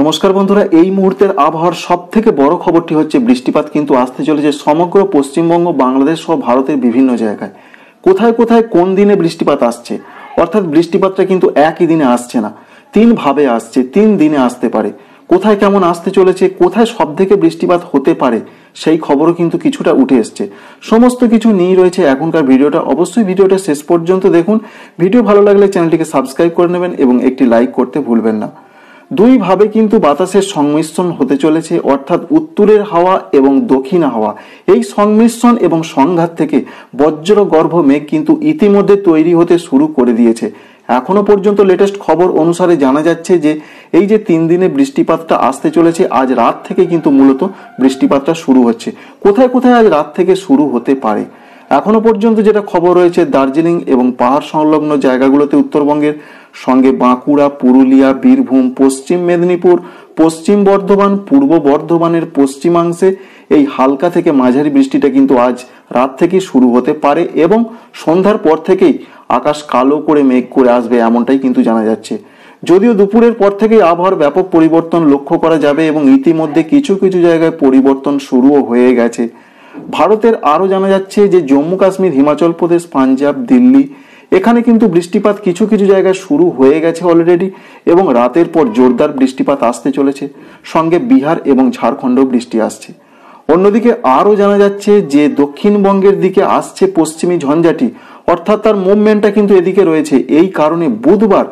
নমস্কার বন্ধুরা এই মুহূর্তের আবহাওয়ার সব থেকে বড় খবরটি হচ্ছে বৃষ্টিপাত কিন্তু আসতে চলেছে সমগ্র পশ্চিমবঙ্গ বাংলাদেশ সহ ভারতের বিভিন্ন জায়গায় কোথায় কোথায় কোন দিনে বৃষ্টিপাত আসছে অর্থাৎ বৃষ্টিপাতটা কিন্তু একই দিনে আসছে না তিন ভাবে আসছে তিন দিনে আসতে পারে কোথায় কেমন আসতে চলেছে কোথায় সব থেকে বৃষ্টিপাত হতে পারে সেই খবরও কিন্তু কিছুটা উঠে এসছে সমস্ত কিছু নিয়ে রয়েছে এখনকার ভিডিওটা অবশ্যই ভিডিওটা শেষ পর্যন্ত দেখুন ভিডিও ভালো লাগলে চ্যানেলটিকে সাবস্ক্রাইব করে নেবেন এবং একটি লাইক করতে ভুলবেন না দুইভাবে কিন্তু বাতাসের সংমিশ্রণ হতে চলেছে অর্থাৎ উত্তরের হাওয়া এবং দক্ষিণ হাওয়া এই সংমিশ্রণ এবং সংঘাত থেকে বজ্রগর্ভ মেঘ কিন্তু ইতিমধ্যে তৈরি হতে শুরু করে দিয়েছে এখনো পর্যন্ত লেটেস্ট খবর অনুসারে জানা যাচ্ছে যে এই যে তিন দিনে বৃষ্টিপাতটা আসতে চলেছে আজ রাত থেকে কিন্তু মূলত বৃষ্টিপাতটা শুরু হচ্ছে কোথায় কোথায় আজ রাত থেকে শুরু হতে পারে এখনো পর্যন্ত যেটা খবর রয়েছে দার্জিলিং এবং পাহাড় সংলগ্ন জায়গাগুলোতে উত্তরবঙ্গের সঙ্গে বাঁকুড়া পুরুলিয়া বীরভূম পশ্চিম মেদিনীপুর পশ্চিম বর্ধমান পূর্ব বর্ধমানের পশ্চিমাংশে এই হালকা থেকে মাঝারি বৃষ্টিটা কিন্তু আজ রাত থেকে শুরু হতে পারে এবং সন্ধ্যার পর থেকেই আকাশ কালো করে মেঘ করে আসবে এমনটাই কিন্তু জানা যাচ্ছে যদিও দুপুরের পর থেকেই আবহাওয়ার ব্যাপক পরিবর্তন লক্ষ্য করা যাবে এবং ইতিমধ্যে কিছু কিছু জায়গায় পরিবর্তন শুরুও হয়ে গেছে ভারতের আরও জানা যাচ্ছে যে জম্মু কাশ্মীর হিমাচল প্রদেশ পাঞ্জাব দিল্লি এখানে কিন্তু বৃষ্টিপাত কিছু কিছু জায়গায় শুরু হয়ে গেছে অলরেডি এবং রাতের পর জোরদার বৃষ্টিপাত আসতে চলেছে সঙ্গে বিহার এবং ঝাড়খণ্ডও বৃষ্টি আসছে অন্যদিকে আরও জানা যাচ্ছে যে দক্ষিণবঙ্গের দিকে আসছে পশ্চিমী ঝঞ্ঝাটি অর্থাৎ তার মুভমেন্টটা কিন্তু এদিকে রয়েছে এই কারণে বুধবার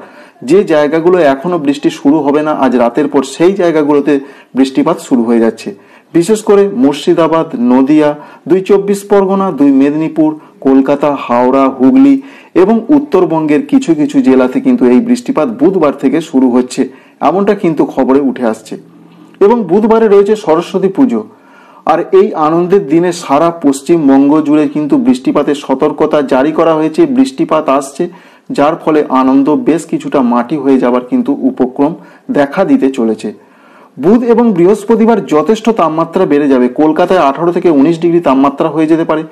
যে জায়গাগুলো এখনও বৃষ্টি শুরু হবে না আজ রাতের পর সেই জায়গাগুলোতে বৃষ্টিপাত শুরু হয়ে যাচ্ছে বিশেষ করে মুর্শিদাবাদ নদিয়া দুই চব্বিশ পরগনা দুই মেদিনীপুর কলকাতা হাওড়া হুগলি এবং উত্তরবঙ্গের কিছু কিছু জেলাতে কিন্তু এই বৃষ্টিপাত বুধবার থেকে শুরু হচ্ছে এমনটা কিন্তু খবরে উঠে আসছে এবং বুধবারে রয়েছে সরস্বতী পুজো আর এই আনন্দের দিনে সারা পশ্চিমবঙ্গ জুড়ে কিন্তু বৃষ্টিপাতের সতর্কতা জারি করা হয়েছে বৃষ্টিপাত আসছে যার ফলে আনন্দ বেশ কিছুটা মাটি হয়ে যাবার কিন্তু উপক্রম দেখা দিতে চলেছে বুধ এবং বৃহস্পতিবার যথেষ্ট তাপমাত্রা বেড়ে যাবে কলকাতায় আঠারো থেকে উনিশ ডিগ্রি তাপমাত্রা হয়ে যেতে পারে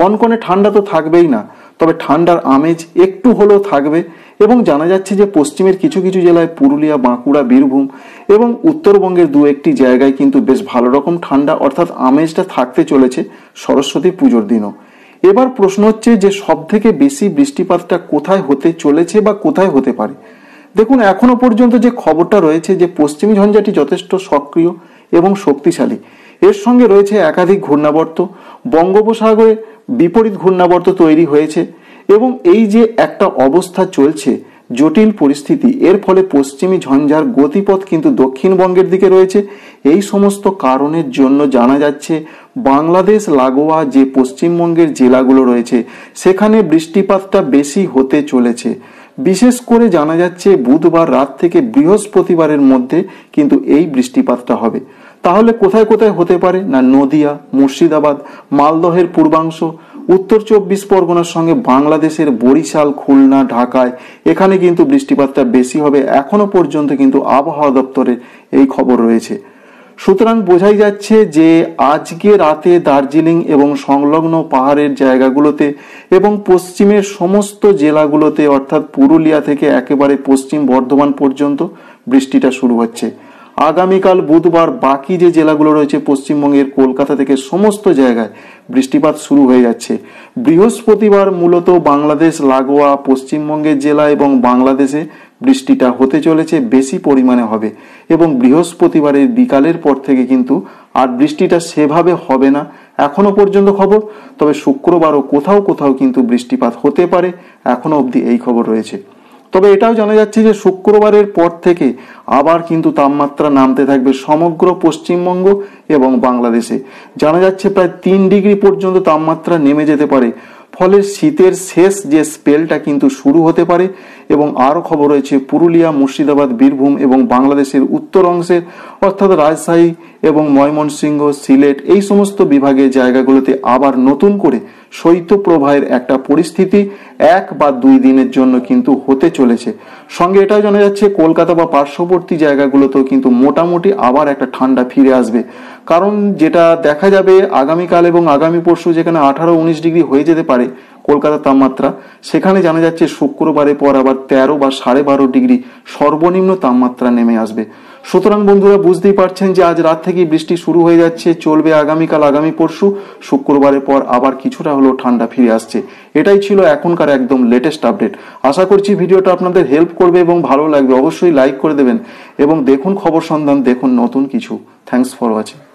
কনকনে ঠান্ডা তো থাকবেই না তবে ঠান্ডার আমেজ একটু হলেও থাকবে এবং জানা যাচ্ছে যে পশ্চিমের কিছু কিছু জেলায় পুরুলিয়া বাঁকুড়া বীরভূম এবং উত্তরবঙ্গের দু একটি জায়গায় কিন্তু বেশ ভালো রকম ঠান্ডা অর্থাৎ আমেজটা থাকতে চলেছে সরস্বতী পুজোর দিনও এবার প্রশ্ন হচ্ছে যে সব থেকে বেশি বৃষ্টিপাতটা কোথায় হতে চলেছে বা কোথায় হতে পারে দেখুন এখনো পর্যন্ত যে খবরটা রয়েছে যে পশ্চিমী ঝঞ্ঝাটি যথেষ্ট সক্রিয় এবং শক্তিশালী এর সঙ্গে রয়েছে একাধিক ঘূর্ণাবর্ত বঙ্গোপসাগরে বিপরীত ঘূর্ণাবর্ত তৈরি হয়েছে এবং এই যে একটা অবস্থা চলছে জটিল পরিস্থিতি এর ফলে পশ্চিমী ঝঞ্ঝার গতিপথ কিন্তু দক্ষিণবঙ্গের দিকে রয়েছে এই সমস্ত কারণের জন্য জানা যাচ্ছে বাংলাদেশ লাগোয়া যে পশ্চিমবঙ্গের জেলাগুলো রয়েছে সেখানে বৃষ্টিপাতটা বেশি হতে চলেছে বিশেষ করে জানা যাচ্ছে বুধবার রাত থেকে বৃহস্পতিবারের মধ্যে কিন্তু এই বৃষ্টিপাতটা হবে তাহলে কোথায় কোথায় হতে পারে না নদিয়া মুর্শিদাবাদ মালদহের পূর্বাংশ উত্তর চব্বিশ পরগনার সঙ্গে বাংলাদেশের বরিশাল খুলনা ঢাকায় এখানে কিন্তু বৃষ্টিপাতটা বেশি হবে এখনও পর্যন্ত কিন্তু আবহাওয়া দপ্তরের এই খবর রয়েছে সুতরাং বোঝাই যাচ্ছে যে আজকে রাতে দার্জিলিং এবং সংলগ্ন পাহাড়ের জায়গাগুলোতে এবং পশ্চিমের সমস্ত জেলাগুলোতে অর্থাৎ পুরুলিয়া থেকে একেবারে পশ্চিম বর্ধমান পর্যন্ত বৃষ্টিটা শুরু হচ্ছে আগামীকাল বুধবার বাকি যে জেলাগুলো রয়েছে পশ্চিমবঙ্গের কলকাতা থেকে সমস্ত জায়গায় বৃষ্টিপাত শুরু হয়ে যাচ্ছে বৃহস্পতিবার মূলত বাংলাদেশ লাগোয়া পশ্চিমবঙ্গের জেলা এবং বাংলাদেশে বৃষ্টিটা হতে চলেছে বেশি পরিমাণে হবে এবং বৃহস্পতিবারের বিকালের পর থেকে কিন্তু আর বৃষ্টিটা সেভাবে হবে না এখনও পর্যন্ত খবর তবে শুক্রবারও কোথাও কোথাও কিন্তু বৃষ্টিপাত হতে পারে এখনও অবধি এই খবর রয়েছে তবে এটাও জানা যাচ্ছে যে শুক্রবারের পর থেকে আবার কিন্তু তাপমাত্রা নামতে থাকবে সমগ্র পশ্চিমবঙ্গ এবং বাংলাদেশে জানা যাচ্ছে প্রায় তিন ডিগ্রি পর্যন্ত তাপমাত্রা নেমে যেতে পারে ফলে শীতের শেষ যে স্পেলটা কিন্তু শুরু হতে পারে এবং আরও খবর রয়েছে পুরুলিয়া মুর্শিদাবাদ বীরভূম এবং বাংলাদেশের উত্তর অংশের অর্থাৎ রাজশাহী এবং ময়মনসিংহ সিলেট এই সমস্ত বিভাগের জায়গাগুলোতে আবার নতুন করে শৈত্যপ্রবাহের একটা পরিস্থিতি এক বা দুই দিনের জন্য কিন্তু হতে চলেছে সঙ্গে এটাও জানা যাচ্ছে কলকাতা বা পার্শ্ববর্তী উপকূলবর্তী জায়গাগুলোতেও কিন্তু মোটামুটি আবার একটা ঠান্ডা ফিরে আসবে কারণ যেটা দেখা যাবে আগামীকাল এবং আগামী পরশু যেখানে আঠারো উনিশ ডিগ্রি হয়ে যেতে পারে কলকাতার তাপমাত্রা সেখানে জানা যাচ্ছে শুক্রবারের পর আবার তেরো বা সাড়ে বারো ডিগ্রি সর্বনিম্ন তাপমাত্রা নেমে আসবে সুতরাং বন্ধুরা বুঝতেই পারছেন যে আজ রাত থেকেই বৃষ্টি শুরু হয়ে যাচ্ছে চলবে আগামীকাল আগামী পরশু শুক্রবারের পর আবার কিছুটা হলেও ঠান্ডা ফিরে আসছে এটাই ছিল এখনকার একদম লেটেস্ট আপডেট আশা করছি ভিডিওটা আপনাদের হেল্প করবে এবং ভালো লাগবে অবশ্যই লাইক করে দেবেন এবং দেখুন খবর সন্ধান দেখুন নতুন কিছু থ্যাংকস ফর ওয়াচিং